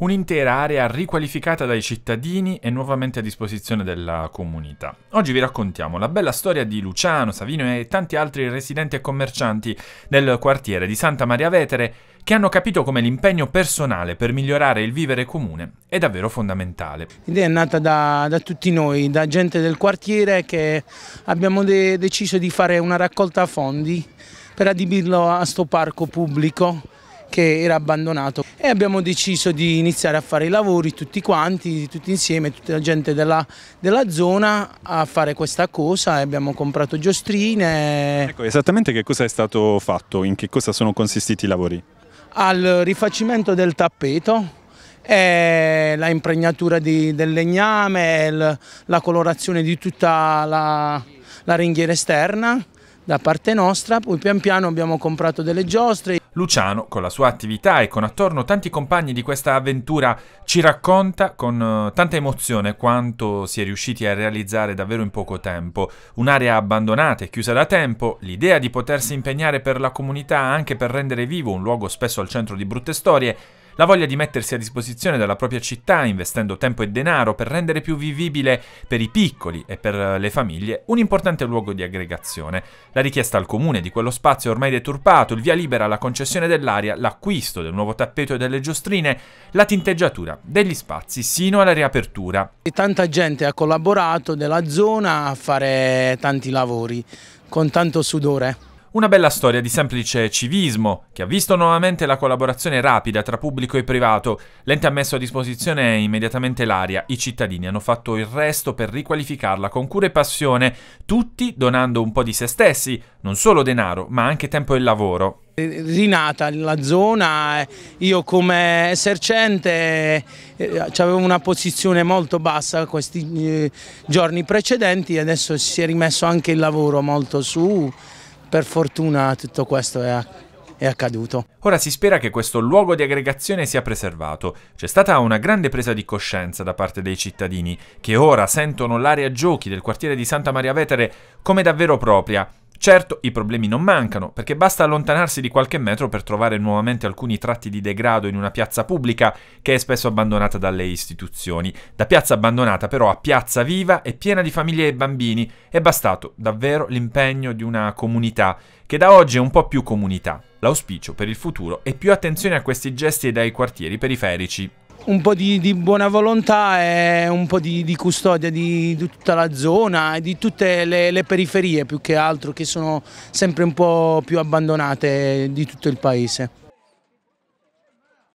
un'intera area riqualificata dai cittadini e nuovamente a disposizione della comunità. Oggi vi raccontiamo la bella storia di Luciano, Savino e tanti altri residenti e commercianti del quartiere di Santa Maria Vetere che hanno capito come l'impegno personale per migliorare il vivere comune è davvero fondamentale. L'idea è nata da, da, tutti noi, da gente del quartiere che abbiamo de deciso di fare una raccolta fondi per adibirlo a sto parco pubblico che era abbandonato e abbiamo deciso di iniziare a fare i lavori tutti quanti, tutti insieme, tutta la gente della, della zona a fare questa cosa e abbiamo comprato giostrine. Ecco, esattamente che cosa è stato fatto, in che cosa sono consistiti i lavori? Al rifacimento del tappeto, la impregnatura di, del legname, l, la colorazione di tutta la, la ringhiera esterna da parte nostra, poi pian piano abbiamo comprato delle giostre. Luciano, con la sua attività e con attorno tanti compagni di questa avventura, ci racconta con eh, tanta emozione quanto si è riusciti a realizzare davvero in poco tempo. Un'area abbandonata e chiusa da tempo, l'idea di potersi impegnare per la comunità anche per rendere vivo un luogo spesso al centro di brutte storie, la voglia di mettersi a disposizione della propria città investendo tempo e denaro per rendere più vivibile per i piccoli e per le famiglie un importante luogo di aggregazione, la richiesta al comune di quello spazio ormai deturpato, il via libera alla concessione dell'aria, l'acquisto del nuovo tappeto e delle giostrine, la tinteggiatura degli spazi sino alla riapertura. tanta gente ha collaborato della zona a fare tanti lavori con tanto sudore. Una bella storia di semplice civismo, che ha visto nuovamente la collaborazione rapida tra pubblico e privato. L'ente ha messo a disposizione immediatamente l'aria, i cittadini hanno fatto il resto per riqualificarla con cura e passione, tutti donando un po' di se stessi, non solo denaro, ma anche tempo e lavoro rinata la zona, eh. io come esercente eh, avevo una posizione molto bassa questi eh, giorni precedenti, adesso si è rimesso anche il lavoro molto su per fortuna tutto questo è accaduto. Ora si spera che questo luogo di aggregazione sia preservato. C'è stata una grande presa di coscienza da parte dei cittadini, che ora sentono l'area giochi del quartiere di Santa Maria Vetere come davvero propria Certo, i problemi non mancano, perché basta allontanarsi di qualche metro per trovare nuovamente alcuni tratti di degrado in una piazza pubblica che è spesso abbandonata dalle istituzioni. Da piazza abbandonata però a piazza viva e piena di famiglie e bambini è bastato davvero l'impegno di una comunità che da oggi è un po' più comunità. L'auspicio per il futuro è più attenzione a questi gesti dai quartieri periferici un po' di, di, buona volontà e un po' di, di custodia di, di, tutta la zona e di tutte le, le, periferie più che altro che sono sempre un po' più abbandonate di tutto il paese.